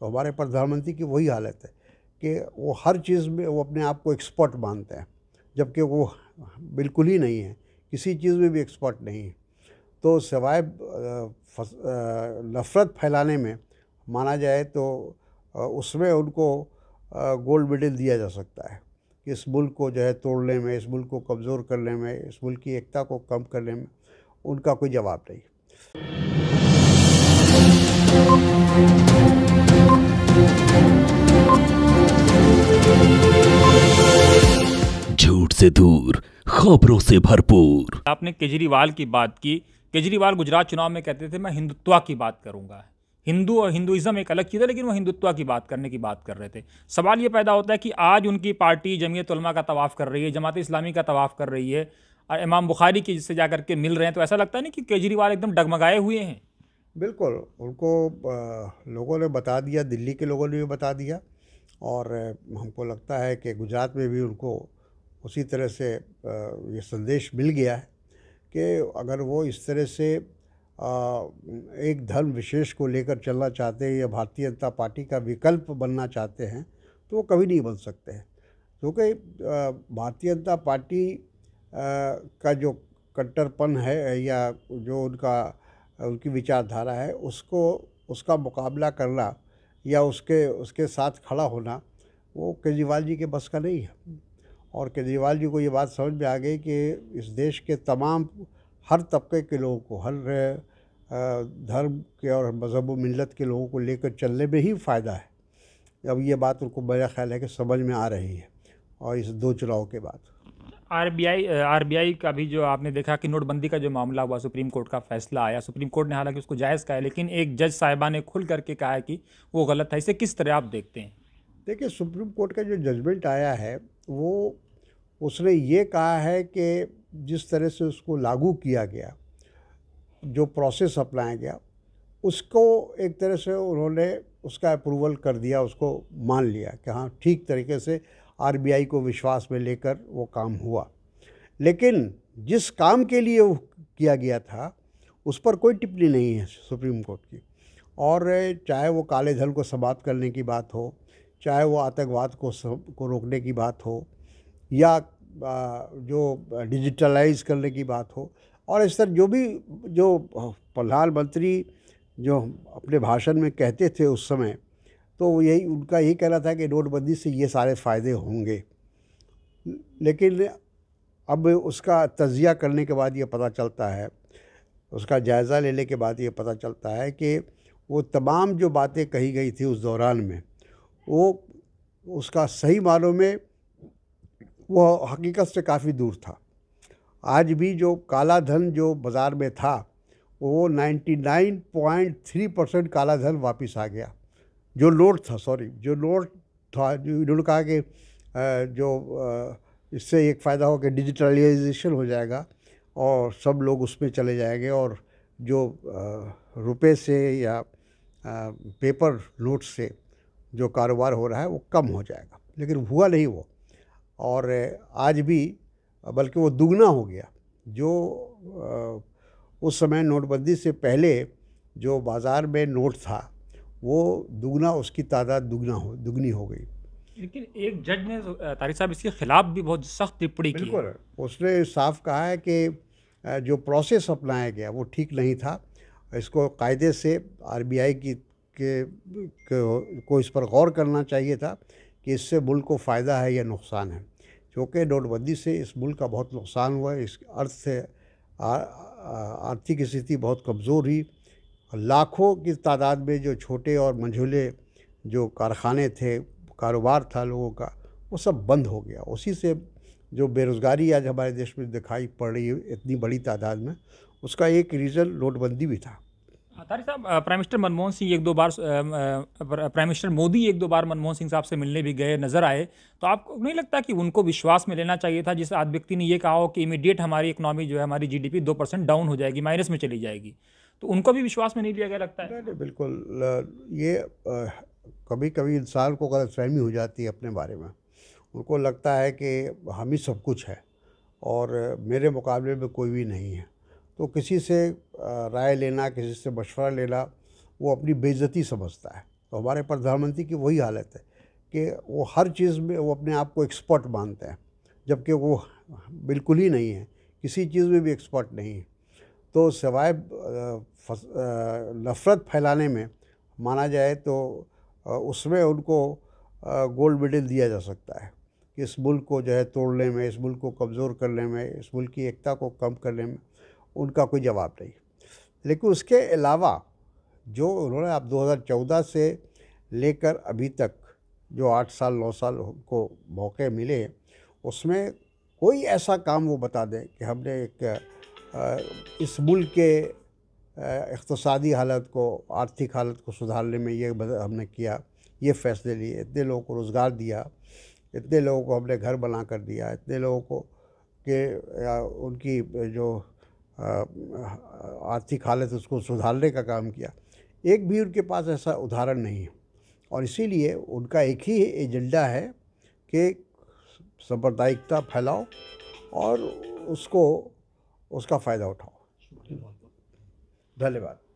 तो हमारे प्रधानमंत्री की वही हालत है कि वो हर चीज़ में वो अपने आप को एक्सपर्ट मानते हैं जबकि वो बिल्कुल ही नहीं है किसी चीज़ में भी एक्सपर्ट नहीं है तो सिवाय नफ़रत फैलाने में माना जाए तो उसमें उनको गोल्ड मेडल दिया जा सकता है कि इस मुल्क को जो है तोड़ने में इस मुल्क को कमज़ोर करने में इस मुल्क की एकता को कम करने में उनका कोई जवाब नहीं झूठ से दूर खबरों से भरपूर आपने केजरीवाल की बात की केजरीवाल गुजरात चुनाव में कहते थे मैं हिंदुत्व की बात करूंगा हिंदू और हिंदुइज्म एक अलग चीज़ है लेकिन वो हिंदुत्व की बात करने की बात कर रहे थे सवाल ये पैदा होता है कि आज उनकी पार्टी जमीयत उलमा का तवाफ़ कर रही है जमात इस्लामी का तवाफ़ कर रही है और इमाम बुखारी की जिससे जा के मिल रहे हैं तो ऐसा लगता नहीं कि केजरीवाल एकदम डगमगाए हुए हैं बिल्कुल उनको लोगों ने बता दिया दिल्ली के लोगों ने भी बता दिया और हमको लगता है कि गुजरात में भी उनको उसी तरह से ये संदेश मिल गया है कि अगर वो इस तरह से एक धर्म विशेष को लेकर चलना चाहते हैं या भारतीय जनता पार्टी का विकल्प बनना चाहते हैं तो वो कभी नहीं बन सकते हैं क्योंकि भारतीय जनता पार्टी का जो कट्टरपन है या जो उनका उनकी विचारधारा है उसको उसका मुकाबला करना या उसके उसके साथ खड़ा होना वो केजरीवाल जी के बस का नहीं है और केजरीवाल जी को ये बात समझ में आ गई कि इस देश के तमाम हर तबके के लोगों को हर धर्म के और मजहब मिलत के लोगों को लेकर चलने में ही फ़ायदा है अब ये बात उनको मेरा ख्याल है कि समझ में आ रही है और इस दो चुनाव के बाद आरबीआई आरबीआई का भी जो आपने देखा कि नोटबंदी का जो मामला हुआ सुप्रीम कोर्ट का फैसला आया सुप्रीम कोर्ट ने हालांकि उसको जायज़ कहा है लेकिन एक जज साहिबा ने खुल करके कहा है कि वो गलत है इसे किस तरह आप देखते हैं देखिए सुप्रीम कोर्ट का जो जजमेंट आया है वो उसने ये कहा है कि जिस तरह से उसको लागू किया गया जो प्रोसेस अपनाया गया उसको एक तरह से उन्होंने उसका अप्रूवल कर दिया उसको मान लिया कि हाँ ठीक तरीके से आरबीआई को विश्वास में लेकर वो काम हुआ लेकिन जिस काम के लिए वो किया गया था उस पर कोई टिप्पणी नहीं है सुप्रीम कोर्ट की और चाहे वो काले धन को समाप्त करने की बात हो चाहे वो आतंकवाद को सब, को रोकने की बात हो या जो डिजिटलाइज करने की बात हो और इस तरह जो भी जो प्रधानमंत्री जो अपने भाषण में कहते थे उस समय तो यही उनका यही कहना था कि नोटबंदी से ये सारे फ़ायदे होंगे लेकिन अब उसका तजिया करने के बाद ये पता चलता है उसका जायज़ा लेने के बाद ये पता चलता है कि वो तमाम जो बातें कही गई थी उस दौरान में वो उसका सही मानों में वो हकीकत से काफ़ी दूर था आज भी जो काला धन जो बाज़ार में था वो 99.3 परसेंट काला धन वापस आ गया जो लोड था सॉरी जो लोड था जो इन्होंने कहा कि जो इससे एक फ़ायदा हो कि डिजिटलाइजेशन हो जाएगा और सब लोग उसमें चले जाएंगे और जो रुपए से या पेपर नोट से जो कारोबार हो रहा है वो कम हो जाएगा लेकिन हुआ नहीं वो और आज भी बल्कि वो दुगना हो गया जो उस समय नोटबंदी से पहले जो बाज़ार में नोट था वो दुगना उसकी तादाद दुगना हो दुगनी हो गई लेकिन एक जज ने तारिक साहब इसके खिलाफ भी बहुत सख्त टिप्पणी की बिल्कुल उसने साफ कहा है कि जो प्रोसेस अपनाया गया वो ठीक नहीं था इसको कायदे से आरबीआई की के, के को इस पर गौर करना चाहिए था कि इससे मुल्क को फ़ायदा है या नुकसान है क्योंकि नोटबंदी से इस मुल्क का बहुत नुकसान हुआ इस अर्थ से आर्थिक स्थिति बहुत कमज़ोर हुई लाखों की तादाद में जो छोटे और मंझूले जो कारखाने थे कारोबार था लोगों का वो सब बंद हो गया उसी से जो बेरोज़गारी आज हमारे देश में दिखाई पड़ रही है इतनी बड़ी तादाद में उसका एक रीज़न नोटबंदी भी था हाँ, तारिक साहब प्राइम मिनिस्टर मनमोहन सिंह एक दो बार प्राइम मिनिस्टर मोदी एक दो बार मनमोहन सिंह साहब से मिलने भी गए नज़र आए तो आपको नहीं लगता कि उनको विश्वास में लेना चाहिए था जिस आद व्यक्ति ने यह कहा हो कि इमीडिएट हमारी इकोनॉमी जो है हमारी जीडीपी दो परसेंट डाउन हो जाएगी माइनस में चली जाएगी तो उनको भी विश्वास में नहीं लिया गया लगता है नहीं बिल्कुल ये कभी कभी इंसान को गलत फहमी हो जाती है अपने बारे में उनको लगता है कि हम ही सब कुछ है और मेरे मुकाबले में कोई भी नहीं है तो किसी से राय लेना किसी से मशवरा लेना वो अपनी बेइज्जती समझता है तो हमारे प्रधानमंत्री की वही हालत है कि वो हर चीज़ में वो अपने आप को एक्सपर्ट मानते हैं जबकि वो बिल्कुल ही नहीं है किसी चीज़ में भी एक्सपर्ट नहीं है तो सवाए नफ़रत फैलाने में माना जाए तो उसमें उनको गोल्ड मेडल दिया जा सकता है कि इस मुल्क को जो है तोड़ने में इस मुल्क को कमज़ोर करने में इस मुल्क की एकता को कम करने में उनका कोई जवाब नहीं लेकिन उसके अलावा जो उन्होंने आप 2014 से लेकर अभी तक जो आठ साल नौ साल को मौके मिले उसमें कोई ऐसा काम वो बता दें कि हमने एक इस मुल्क के इकतसादी हालत को आर्थिक हालत को सुधारने में ये हमने किया ये फ़ैसले लिए इतने लोगों को रोज़गार दिया इतने लोगों को हमने घर बना कर दिया इतने लोगों को के उनकी जो आर्थिक हालत उसको सुधारने का काम किया एक भी उनके पास ऐसा उदाहरण नहीं है और इसीलिए उनका एक ही एजेंडा है कि सांप्रदायिकता फैलाओ और उसको उसका फ़ायदा उठाओ धन्यवाद